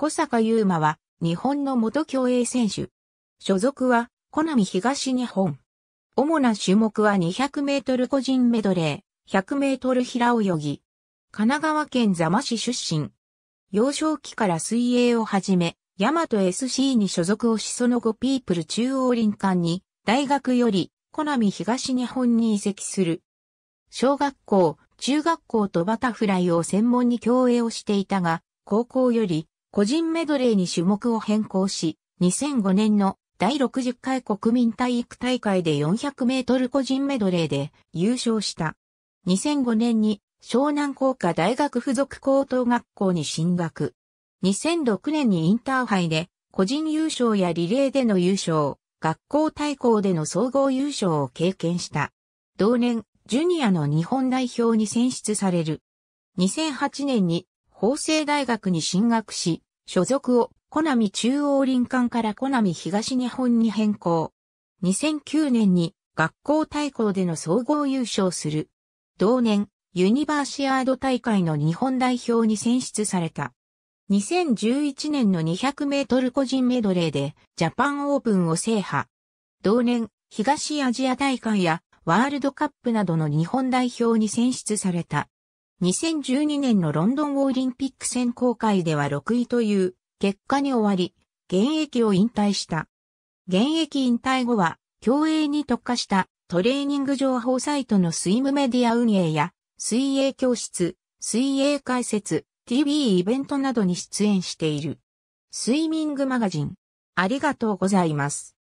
小坂優馬は日本の元競泳選手。所属は、コナミ東日本。主な種目は200メートル個人メドレー、100メートル平泳ぎ。神奈川県座間市出身。幼少期から水泳をはじめ、ヤマト SC に所属をしその後ピープル中央林間に、大学より、コナミ東日本に移籍する。小学校、中学校とバタフライを専門に競泳をしていたが、高校より個人メドレーに種目を変更し、2005年の第60回国民体育大会で400メートル個人メドレーで優勝した。2005年に湘南工科大学附属高等学校に進学。2006年にインターハイで個人優勝やリレーでの優勝、学校対抗での総合優勝を経験した。同年、ジュニアの日本代表に選出される。2008年に法政大学に進学し、所属をコナミ中央林間からコナミ東日本に変更。2009年に学校対抗での総合優勝する。同年、ユニバーシアード大会の日本代表に選出された。2011年の200メートル個人メドレーでジャパンオープンを制覇。同年、東アジア大会やワールドカップなどの日本代表に選出された。2012年のロンドンオリンピック選考会では6位という結果に終わり、現役を引退した。現役引退後は、競泳に特化したトレーニング情報サイトのスイムメディア運営や、水泳教室、水泳解説、TV イベントなどに出演している。スイミングマガジン。ありがとうございます。